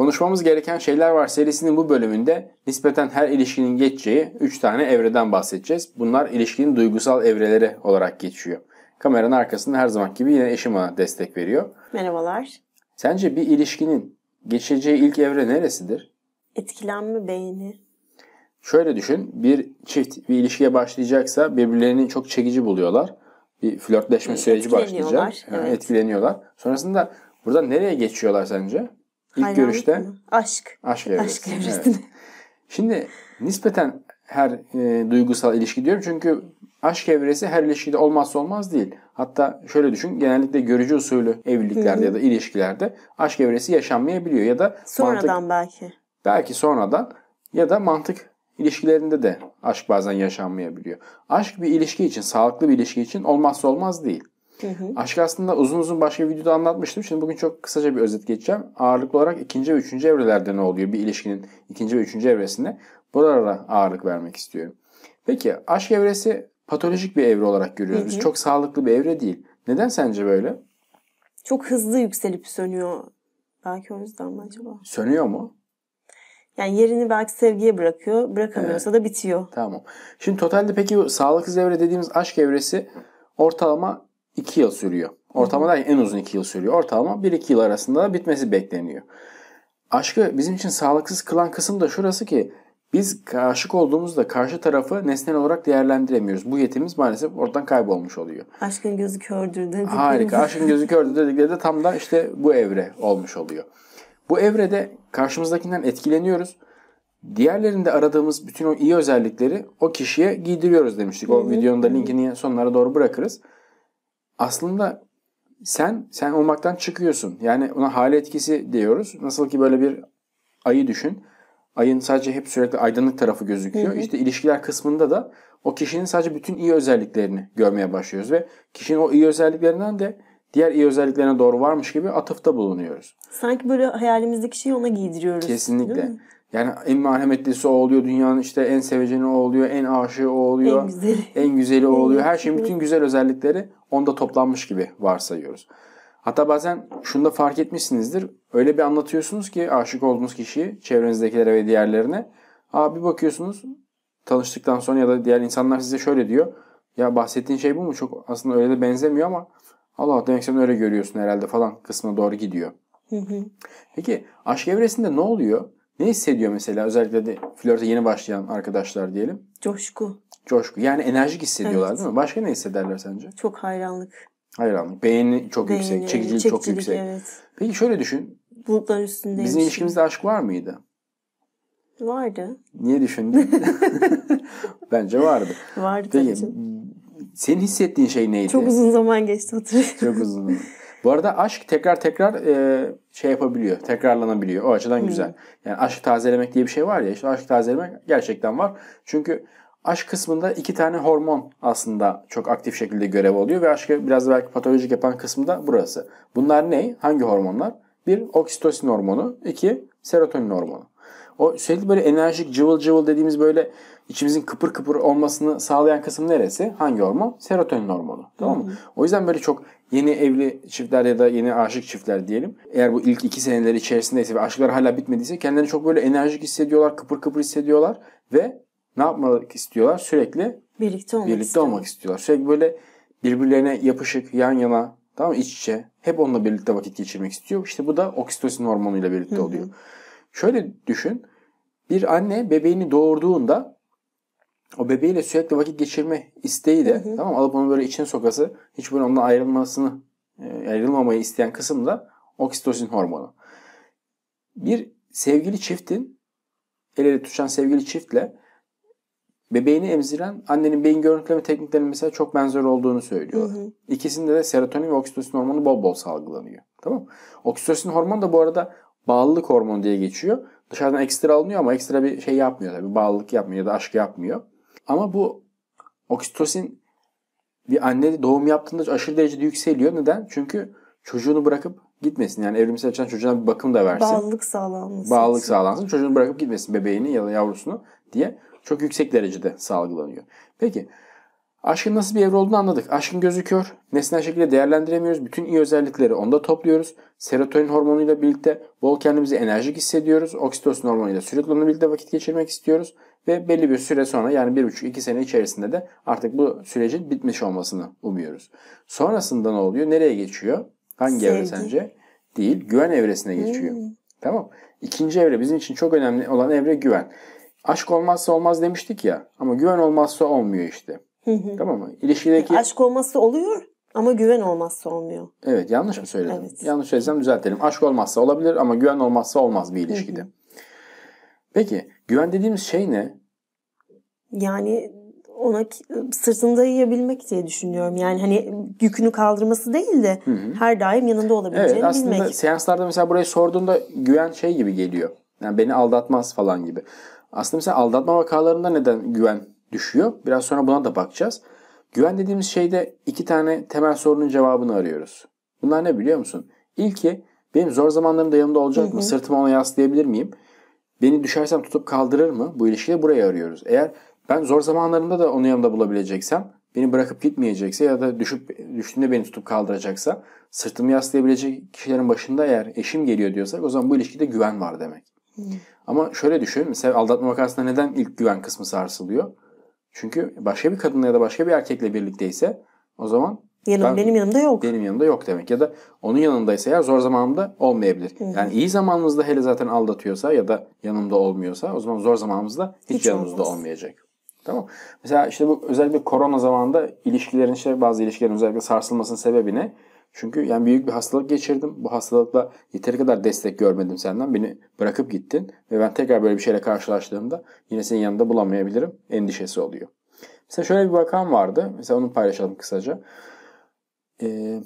Konuşmamız gereken şeyler var serisinin bu bölümünde nispeten her ilişkinin geçeceği 3 tane evreden bahsedeceğiz. Bunlar ilişkinin duygusal evreleri olarak geçiyor. Kameranın arkasında her zaman gibi yine eşim bana destek veriyor. Merhabalar. Sence bir ilişkinin geçeceği ilk evre neresidir? Etkilenme beğeni. Şöyle düşün. Bir çift bir ilişkiye başlayacaksa birbirlerini çok çekici buluyorlar. Bir flörtleşme hmm, süreci başlayacak. Evet. Etkileniyorlar. Sonrasında burada nereye geçiyorlar sence? İlk görüşte aşk. Aşk evresi. Aşk evresini. Evet. Şimdi nispeten her e, duygusal ilişki diyorum çünkü aşk evresi her ilişkide olmazsa olmaz değil. Hatta şöyle düşün genellikle görücü usulü evliliklerde ya da ilişkilerde aşk evresi yaşanmayabiliyor ya da sonradan mantık, belki. Belki sonradan ya da mantık ilişkilerinde de aşk bazen yaşanmayabiliyor. Aşk bir ilişki için, sağlıklı bir ilişki için olmazsa olmaz değil. Hı hı. Aşkı aslında uzun uzun başka videoda anlatmıştım. Şimdi bugün çok kısaca bir özet geçeceğim. Ağırlıklı olarak ikinci ve üçüncü evrelerde ne oluyor? Bir ilişkinin ikinci ve üçüncü evresinde buralara ağırlık vermek istiyorum. Peki aşk evresi patolojik bir evre olarak görüyoruz. Hı hı. Biz çok sağlıklı bir evre değil. Neden sence böyle? Çok hızlı yükselip sönüyor. Belki o yüzden mi acaba? Sönüyor mu? Yani yerini belki sevgiye bırakıyor. Bırakamıyorsa evet. da bitiyor. Tamam. Şimdi totalde peki bu sağlıklı evre dediğimiz aşk evresi ortalama 2 yıl sürüyor. Ortalama da en uzun 2 yıl sürüyor. Ortalama 1-2 yıl arasında bitmesi bekleniyor. Aşkı bizim için sağlıksız kılan kısım da şurası ki biz aşık olduğumuzda karşı tarafı nesnel olarak değerlendiremiyoruz. Bu yetimiz maalesef oradan kaybolmuş oluyor. Aşkın gözü kördür dedikleri. Harika. Aşkın gözü kördür dedikleri de tam da işte bu evre olmuş oluyor. Bu evrede karşımızdakinden etkileniyoruz. Diğerlerinde aradığımız bütün o iyi özellikleri o kişiye giydiriyoruz demiştik. O videonun da linkini sonlara doğru bırakırız aslında sen sen olmaktan çıkıyorsun. Yani ona hale etkisi diyoruz. Nasıl ki böyle bir ayı düşün. Ayın sadece hep sürekli aydınlık tarafı gözüküyor. Hı hı. İşte ilişkiler kısmında da o kişinin sadece bütün iyi özelliklerini görmeye başlıyoruz ve kişinin o iyi özelliklerinden de diğer iyi özelliklerine doğru varmış gibi atıfta bulunuyoruz. Sanki böyle hayalimizdeki şeyi ona giydiriyoruz. Kesinlikle. Yani en merhametlisi o oluyor. Dünyanın işte en seveceni o oluyor. En aşığı o oluyor. En güzeli. En güzeli o oluyor. Her şeyin bütün güzel özellikleri onda toplanmış gibi varsayıyoruz. Hatta bazen şunu da fark etmişsinizdir. Öyle bir anlatıyorsunuz ki aşık olduğunuz kişiyi çevrenizdekilere ve diğerlerine. Aa bir bakıyorsunuz tanıştıktan sonra ya da diğer insanlar size şöyle diyor. Ya bahsettiğin şey bu mu? Çok aslında öyle de benzemiyor ama Allah demek sen öyle görüyorsun herhalde falan kısmına doğru gidiyor. Peki aşk evresinde ne oluyor? Ne hissediyor mesela özellikle de flörte yeni başlayan arkadaşlar diyelim? Coşku. Coşku. Yani enerjik hissediyorlar evet. değil mi? Başka ne hissederler sence? Çok hayranlık. Hayranlık. Beğeni çok Beğeni, yüksek. Çekicilik, çekicilik çok yüksek. Evet. Peki şöyle düşün. Bulutlar üstünde. Bizim ilişkimizde aşk var mıydı? Vardı. Niye düşündün? Bence vardı. Vardı Peki, tabii. Senin hissettiğin şey neydi? Çok uzun zaman geçti hatırlıyorum. Çok uzun zaman. Bu arada aşk tekrar tekrar e, şey yapabiliyor. Tekrarlanabiliyor. O açıdan hmm. güzel. Yani aşk tazelemek diye bir şey var ya. İşte aşk tazelemek gerçekten var. Çünkü aşk kısmında iki tane hormon aslında çok aktif şekilde görev alıyor ve aşkı biraz belki patolojik yapan kısmı da burası. Bunlar ne? Hangi hormonlar? Bir, oksitosin hormonu. iki serotonin hormonu. O sürekli böyle enerjik cıvıl cıvıl dediğimiz böyle içimizin kıpır kıpır olmasını sağlayan kısım neresi? Hangi hormon? Serotonin hormonu. Tamam mı? Hı hı. O yüzden böyle çok yeni evli çiftler ya da yeni aşık çiftler diyelim. Eğer bu ilk iki seneler içerisindeyse ve aşklar hala bitmediyse kendilerini çok böyle enerjik hissediyorlar, kıpır kıpır hissediyorlar ve ne yapmak istiyorlar? Sürekli birlikte olmak, birlikte istiyor. olmak istiyorlar. Sürekli böyle birbirlerine yapışık, yan yana, tamam iç içe hep onunla birlikte vakit geçirmek istiyor. İşte bu da oksitosin hormonuyla birlikte Hı-hı. oluyor. Şöyle düşün. Bir anne bebeğini doğurduğunda o bebeğiyle sürekli vakit geçirme isteği de hı hı. tamam alıp onu böyle içine sokası hiç böyle ondan ayrılmasını e, ayrılmamayı isteyen kısım da oksitosin hormonu. Bir sevgili çiftin el ele tutuşan sevgili çiftle bebeğini emziren annenin beyin görüntüleme tekniklerinin mesela çok benzer olduğunu söylüyor. İkisinde de serotonin ve oksitosin hormonu bol bol salgılanıyor. Tamam Oksitosin hormonu da bu arada bağlılık hormonu diye geçiyor. Dışarıdan ekstra alınıyor ama ekstra bir şey yapmıyor tabii. Bağlılık yapmıyor ya da aşk yapmıyor. Ama bu oksitosin bir anne doğum yaptığında aşırı derecede yükseliyor. Neden? Çünkü çocuğunu bırakıp gitmesin. Yani evrimsel açıdan çocuğuna bir bakım da versin. Bağlılık sağlansın. Bağlılık sağlansın. Çocuğunu bırakıp gitmesin bebeğini ya da yavrusunu diye çok yüksek derecede salgılanıyor. Peki aşkın nasıl bir evre olduğunu anladık. Aşkın gözü kör. Nesnel şekilde değerlendiremiyoruz. Bütün iyi özellikleri onda topluyoruz. Serotonin hormonuyla birlikte bol kendimizi enerjik hissediyoruz. Oksitosin hormonuyla sürekli onunla birlikte vakit geçirmek istiyoruz ve belli bir süre sonra yani 1,5-2 sene içerisinde de artık bu sürecin bitmiş olmasını umuyoruz. Sonrasında ne oluyor? Nereye geçiyor? Hangi Sevgi. evre sence? Değil, güven evresine geçiyor. Hmm. Tamam. İkinci evre bizim için çok önemli olan evre güven. Aşk olmazsa olmaz demiştik ya ama güven olmazsa olmuyor işte. Tamam mı? İlişkideki... Aşk olmazsa oluyor ama güven olmazsa olmuyor. Evet yanlış mı söyledim? Evet. Yanlış söylesem düzeltelim. Aşk olmazsa olabilir ama güven olmazsa olmaz bir ilişkide. Hı Peki güven dediğimiz şey ne? Yani ona sırtını dayayabilmek diye düşünüyorum. Yani hani yükünü kaldırması değil de hı hı. her daim yanında olabileceğini bilmek. evet, aslında bilmek. seanslarda mesela burayı sorduğunda güven şey gibi geliyor. Yani beni aldatmaz falan gibi. Aslında mesela aldatma vakalarında neden güven düşüyor? Biraz sonra buna da bakacağız. Güven dediğimiz şeyde iki tane temel sorunun cevabını arıyoruz. Bunlar ne biliyor musun? İlki benim zor zamanlarımda yanımda olacak hı hı. mı? Sırtımı ona yaslayabilir miyim? Beni düşersem tutup kaldırır mı? Bu ilişkiyi buraya arıyoruz. Eğer ben zor zamanlarında da onu yanımda bulabileceksem, beni bırakıp gitmeyecekse ya da düşüp düştüğünde beni tutup kaldıracaksa, sırtımı yaslayabilecek kişilerin başında eğer eşim geliyor diyorsak o zaman bu ilişkide güven var demek. Hmm. Ama şöyle düşün. Mesela aldatma vakasında neden ilk güven kısmı sarsılıyor? Çünkü başka bir kadınla ya da başka bir erkekle birlikteyse o zaman Yanım, ben, benim yanımda yok. Benim yanımda yok demek. Ya da onun yanındaysa eğer zor zamanımda olmayabilir. Hı-hı. Yani iyi zamanımızda hele zaten aldatıyorsa ya da yanımda olmuyorsa o zaman zor zamanımızda hiç, hiç yanımızda olmaz. olmayacak. Tamam. Mesela işte bu özellikle korona zamanında ilişkilerin işte bazı ilişkilerin özellikle sarsılmasının sebebi ne? Çünkü yani büyük bir hastalık geçirdim. Bu hastalıkla yeteri kadar destek görmedim senden. Beni bırakıp gittin ve ben tekrar böyle bir şeyle karşılaştığımda yine senin yanında bulamayabilirim endişesi oluyor. Mesela şöyle bir bakan vardı. Mesela onu paylaşalım kısaca e,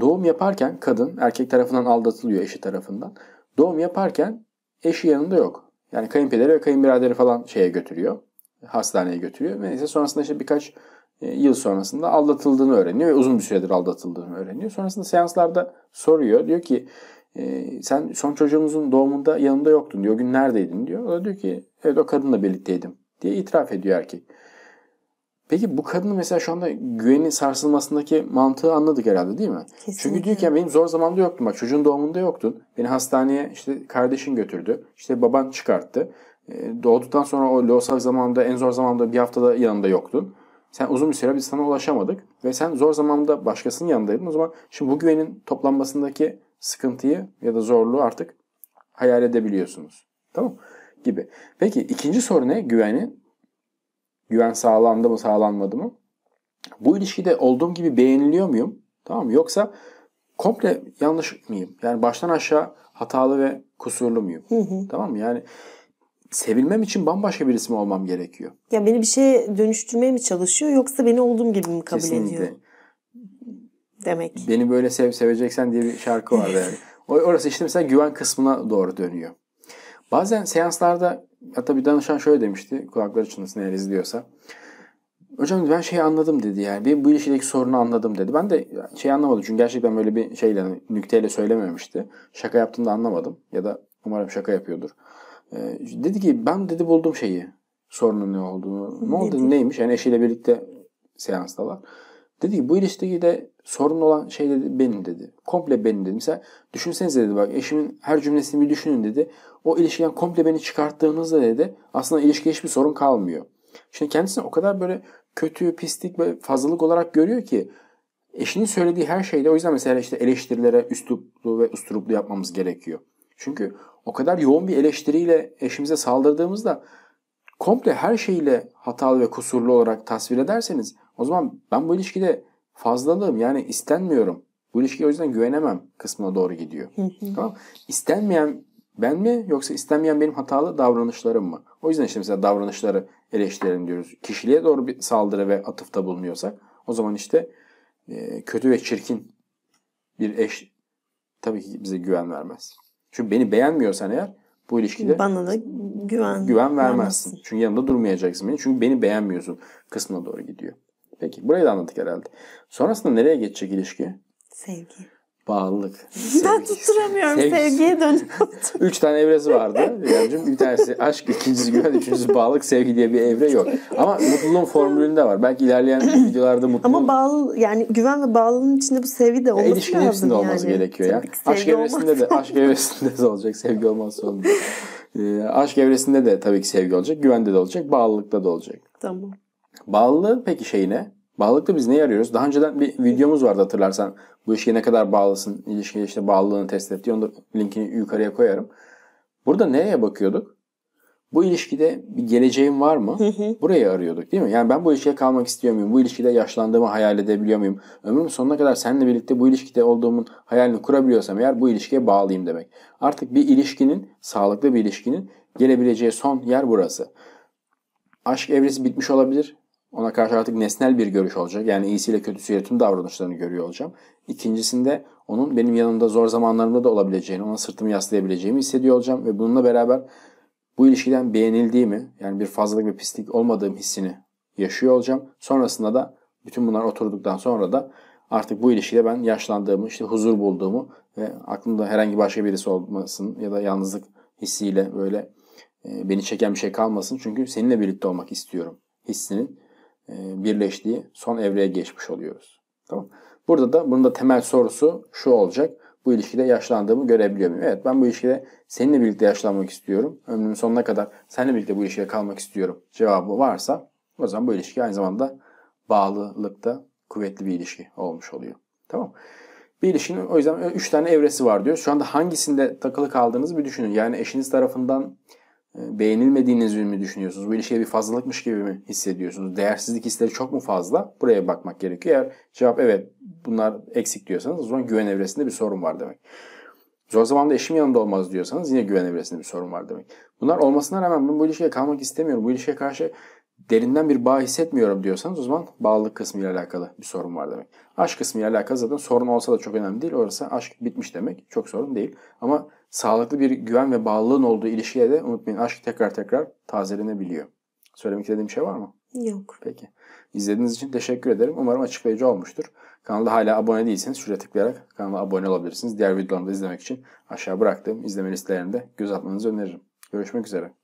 doğum yaparken kadın erkek tarafından aldatılıyor eşi tarafından. Doğum yaparken eşi yanında yok. Yani kayınpederi ve kayınbiraderi falan şeye götürüyor. Hastaneye götürüyor. Neyse sonrasında işte birkaç e, yıl sonrasında aldatıldığını öğreniyor ve uzun bir süredir aldatıldığını öğreniyor. Sonrasında seanslarda soruyor. Diyor ki e, sen son çocuğumuzun doğumunda yanında yoktun diyor. O gün neredeydin diyor. O da diyor ki evet o kadınla birlikteydim diye itiraf ediyor erkek. Peki bu kadının mesela şu anda güvenin sarsılmasındaki mantığı anladık herhalde değil mi? Kesinlikle. Çünkü diyor benim zor zamanda yoktum bak çocuğun doğumunda yoktun. Beni hastaneye işte kardeşin götürdü. İşte baban çıkarttı. Ee, doğduktan sonra o loğusak zamanında en zor zamanda bir haftada yanında yoktun. Sen uzun bir süre biz sana ulaşamadık ve sen zor zamanda başkasının yanındaydın. O zaman şimdi bu güvenin toplanmasındaki sıkıntıyı ya da zorluğu artık hayal edebiliyorsunuz. Tamam gibi. Peki ikinci soru ne? Güvenin Güven sağlandı mı sağlanmadı mı? Bu ilişkide olduğum gibi beğeniliyor muyum? Tamam mı? Yoksa komple yanlış mıyım? Yani baştan aşağı hatalı ve kusurlu muyum? Hı hı. Tamam mı? Yani sevilmem için bambaşka bir isim olmam gerekiyor? Ya beni bir şeye dönüştürmeye mi çalışıyor yoksa beni olduğum gibi mi kabul Kesinlikle. ediyor? Demek. Beni böyle sev seveceksen diye bir şarkı vardı. yani. Orası işte mesela güven kısmına doğru dönüyor. Bazen seanslarda hatta bir danışan şöyle demişti kulakları çınlasın eğer izliyorsa. Hocam ben şeyi anladım dedi yani. Bir, bu ilişkideki sorunu anladım dedi. Ben de şey anlamadım çünkü gerçekten böyle bir şeyle hani nükteyle söylememişti. Şaka yaptığını da anlamadım ya da umarım şaka yapıyordur. Ee, dedi ki ben dedi buldum şeyi. Sorunun ne olduğunu. Ne oldu neymiş? Yani eşiyle birlikte seanstalar. Dedi ki bu ilişkiyi de sorun olan şey dedi benim dedi. Komple benim dedi. Mesela düşünsenize dedi bak eşimin her cümlesini bir düşünün dedi. O ilişkiden komple beni çıkarttığınızda dedi aslında ilişkiye hiçbir sorun kalmıyor. Şimdi kendisini o kadar böyle kötü, pislik ve fazlalık olarak görüyor ki eşinin söylediği her şeyde o yüzden mesela işte eleştirilere üsluplu ve usturuplu yapmamız gerekiyor. Çünkü o kadar yoğun bir eleştiriyle eşimize saldırdığımızda komple her şeyiyle hatalı ve kusurlu olarak tasvir ederseniz o zaman ben bu ilişkide fazlalığım yani istenmiyorum. Bu ilişkiye o yüzden güvenemem kısmına doğru gidiyor. tamam İstenmeyen ben mi yoksa istenmeyen benim hatalı davranışlarım mı? O yüzden işte mesela davranışları eleştirelim diyoruz. Kişiliğe doğru bir saldırı ve atıfta bulunuyorsak o zaman işte e, kötü ve çirkin bir eş tabii ki bize güven vermez. Çünkü beni beğenmiyorsan eğer bu ilişkide bana da güven güven vermezsin. vermezsin. Çünkü yanımda durmayacaksın beni. Çünkü beni beğenmiyorsun kısmına doğru gidiyor. Peki burayı da anlattık herhalde. Sonrasında nereye geçecek ilişki? Sevgi. Bağlılık. Sevgi. Ben tutturamıyorum sevgi. sevgiye dönüyorum. Üç tane evresi vardı. Yani bir tanesi aşk, ikincisi güven, üçüncüsü bağlılık, sevgi diye bir evre yok. Ama mutluluğun formülünde var. Belki ilerleyen videolarda mutluluk... Ama bağlı yani güven ve bağlılığın içinde bu sevgi de olması ilişkinin lazım. İlişkinin hepsinde olması gerekiyor ya. Aşk evresinde de, aşk evresinde de olacak. Sevgi olmazsa olmaz. E, aşk evresinde de tabii ki sevgi olacak. Güvende de olacak. Bağlılıkta da olacak. Tamam. Bağlılığın peki ne? Bağlılıkta biz ne arıyoruz? Daha önceden bir videomuz vardı hatırlarsan. Bu ilişkiye ne kadar bağlısın? İlişkiye işte bağlılığını test et diye. Onu da linkini yukarıya koyarım. Burada nereye bakıyorduk? Bu ilişkide bir geleceğim var mı? Hı Burayı arıyorduk değil mi? Yani ben bu ilişkiye kalmak istiyor muyum? Bu ilişkide yaşlandığımı hayal edebiliyor muyum? Ömrümün sonuna kadar seninle birlikte bu ilişkide olduğumun hayalini kurabiliyorsam eğer bu ilişkiye bağlıyım demek. Artık bir ilişkinin, sağlıklı bir ilişkinin gelebileceği son yer burası. Aşk evresi bitmiş olabilir. Ona karşı artık nesnel bir görüş olacak. Yani iyisiyle kötüsüyle tüm davranışlarını görüyor olacağım. İkincisinde onun benim yanımda zor zamanlarımda da olabileceğini, ona sırtımı yaslayabileceğimi hissediyor olacağım. Ve bununla beraber bu ilişkiden beğenildiğimi, yani bir fazlalık ve pislik olmadığım hissini yaşıyor olacağım. Sonrasında da bütün bunlar oturduktan sonra da artık bu ilişkide ben yaşlandığımı, işte huzur bulduğumu ve aklımda herhangi başka birisi olmasın ya da yalnızlık hissiyle böyle e, beni çeken bir şey kalmasın. Çünkü seninle birlikte olmak istiyorum hissinin e, birleştiği son evreye geçmiş oluyoruz. Tamam. Burada da bunun da temel sorusu şu olacak. Bu ilişkide yaşlandığımı görebiliyor muyum? Evet ben bu ilişkide seninle birlikte yaşlanmak istiyorum. Ömrümün sonuna kadar seninle birlikte bu ilişkiye kalmak istiyorum cevabı varsa o zaman bu ilişki aynı zamanda bağlılıkta kuvvetli bir ilişki olmuş oluyor. Tamam bir ilişkinin o yüzden 3 e, tane evresi var diyor. Şu anda hangisinde takılı kaldığınızı bir düşünün. Yani eşiniz tarafından ee, beğenilmediğiniz mi düşünüyorsunuz? Bu ilişkiye bir fazlalıkmış gibi mi hissediyorsunuz? Değersizlik hisleri çok mu fazla? Buraya bakmak gerekiyor. Eğer cevap evet bunlar eksik diyorsanız o zaman güven evresinde bir sorun var demek. Zor zamanda eşim yanımda olmaz diyorsanız yine güven evresinde bir sorun var demek. Bunlar olmasına rağmen ben bu ilişkiye kalmak istemiyorum. Bu ilişkiye karşı derinden bir bağ hissetmiyorum diyorsanız o zaman bağlılık kısmı ile alakalı bir sorun var demek. Aşk kısmı ile alakalı zaten sorun olsa da çok önemli değil. Orası aşk bitmiş demek. Çok sorun değil. Ama sağlıklı bir güven ve bağlılığın olduğu ilişkiye de unutmayın aşk tekrar tekrar tazelenebiliyor. Söylemek istediğim şey var mı? Yok. Peki. İzlediğiniz için teşekkür ederim. Umarım açıklayıcı olmuştur. Kanala hala abone değilseniz şuraya tıklayarak kanala abone olabilirsiniz. Diğer videolarımı da izlemek için aşağı bıraktığım izleme listelerinde göz atmanızı öneririm. Görüşmek üzere.